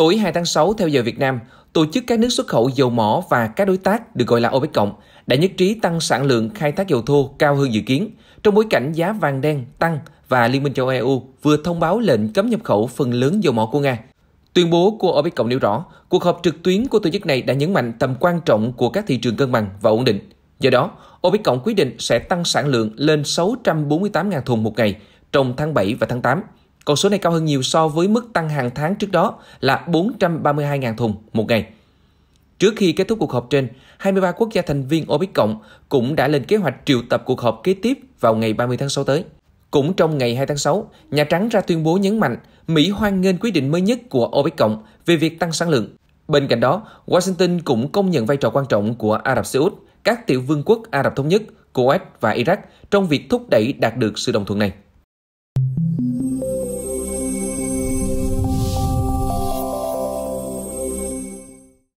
Tối 2 tháng 6 theo giờ Việt Nam, tổ chức các nước xuất khẩu dầu mỏ và các đối tác được gọi là OPEC cộng đã nhất trí tăng sản lượng khai thác dầu thô cao hơn dự kiến trong bối cảnh giá vàng đen tăng và Liên minh châu EU vừa thông báo lệnh cấm nhập khẩu phần lớn dầu mỏ của Nga. Tuyên bố của OPEC cộng nêu rõ, cuộc họp trực tuyến của tổ chức này đã nhấn mạnh tầm quan trọng của các thị trường cân bằng và ổn định. Do đó, OPEC cộng quyết định sẽ tăng sản lượng lên 648.000 thùng một ngày trong tháng 7 và tháng 8. Con số này cao hơn nhiều so với mức tăng hàng tháng trước đó là 432.000 thùng một ngày. Trước khi kết thúc cuộc họp trên, 23 quốc gia thành viên OPEC cộng cũng đã lên kế hoạch triệu tập cuộc họp kế tiếp vào ngày 30 tháng 6 tới. Cũng trong ngày 2 tháng 6, Nhà Trắng ra tuyên bố nhấn mạnh Mỹ hoan nghênh quyết định mới nhất của OPEC cộng về việc tăng sản lượng. Bên cạnh đó, Washington cũng công nhận vai trò quan trọng của Ả Rập Xê Út, các tiểu vương quốc Ả Rập Thống Nhất, Kuwait và Iraq trong việc thúc đẩy đạt được sự đồng thuận này.